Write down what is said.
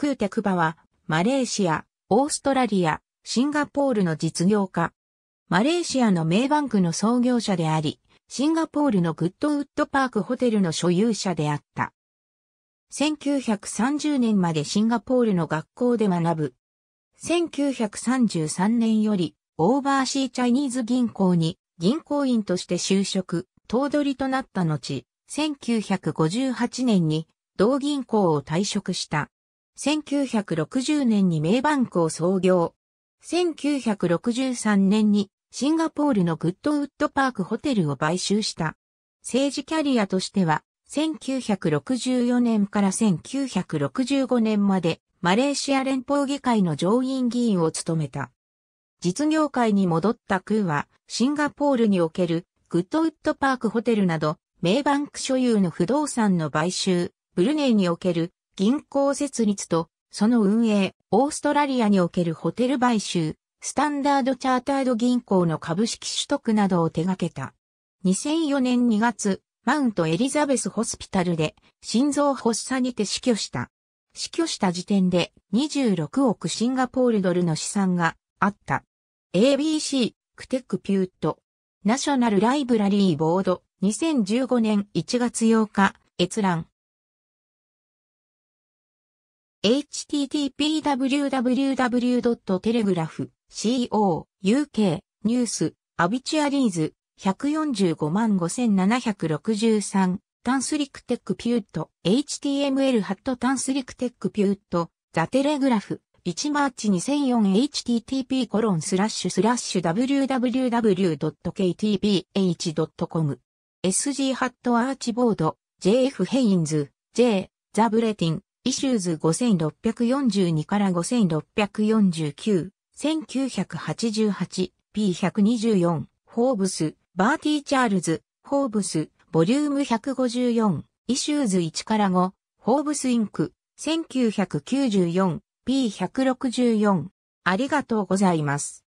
クーテクバは、マレーシア、オーストラリア、シンガポールの実業家。マレーシアの名バンクの創業者であり、シンガポールのグッドウッドパークホテルの所有者であった。1930年までシンガポールの学校で学ぶ。1933年より、オーバーシーチャイニーズ銀行に銀行員として就職、頭取となった後、1958年に同銀行を退職した。1960年に名バンクを創業。1963年にシンガポールのグッドウッドパークホテルを買収した。政治キャリアとしては、1964年から1965年までマレーシア連邦議会の上院議員を務めた。実業界に戻ったクーは、シンガポールにおけるグッドウッドパークホテルなど、名バンク所有の不動産の買収、ブルネイにおける銀行設立と、その運営、オーストラリアにおけるホテル買収、スタンダードチャータード銀行の株式取得などを手掛けた。2004年2月、マウントエリザベスホスピタルで心臓発作にて死去した。死去した時点で26億シンガポールドルの資産があった。ABC、クテックピュート、ナショナルライブラリーボード、2015年1月8日、閲覧。http://www.telegraph.co.uk ニュースアビチュアリーズ1455763タンスリクテックピュート HTML ハットタンスリクテックピュートザテレグラフ1マーチ 2004http コロンスラッシュスラッシュ www.ktph.com SG ハットアーチボード JF ヘインズ J ザブレティンイシューズ5642から5649、1988、P124、ホーブス、バーティー・チャールズ、ホーブス、ボリューム154、イシューズ1から5、ホーブスインク、1994、P164。ありがとうございます。